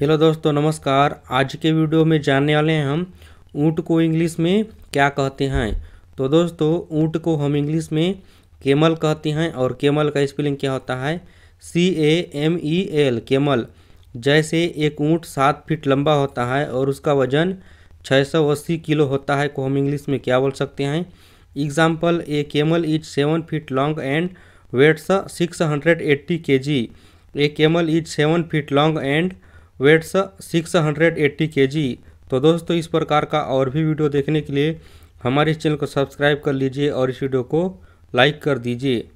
hello दोस्तों नमस्कार आज के वीडियो में जानने वाले हैं हम ऊँट को इंग्लिश में क्या कहते हैं तो दोस्तों ऊँट को हम इंग्लिश में केमल कहते हैं और केमल का स्पेलिंग क्या होता है C A M E L camel जैसे एक ऊँट सात फीट लंबा होता है और उसका वजन छः सौ अस्सी किलो होता है को हम इंग्लिश में क्या बोल सकते हैं example a camel is seven feet long and weighs six hundred eighty K G a camel is seven feet long and weighs six hundred eighty K G तो दोस्तों इस प्रकार का और भी वीडियो देखने के लिए हमारे इस चैनल को सब्सक्राइब कर लीजिए और इस वीडियो को लाइक कर दीजिए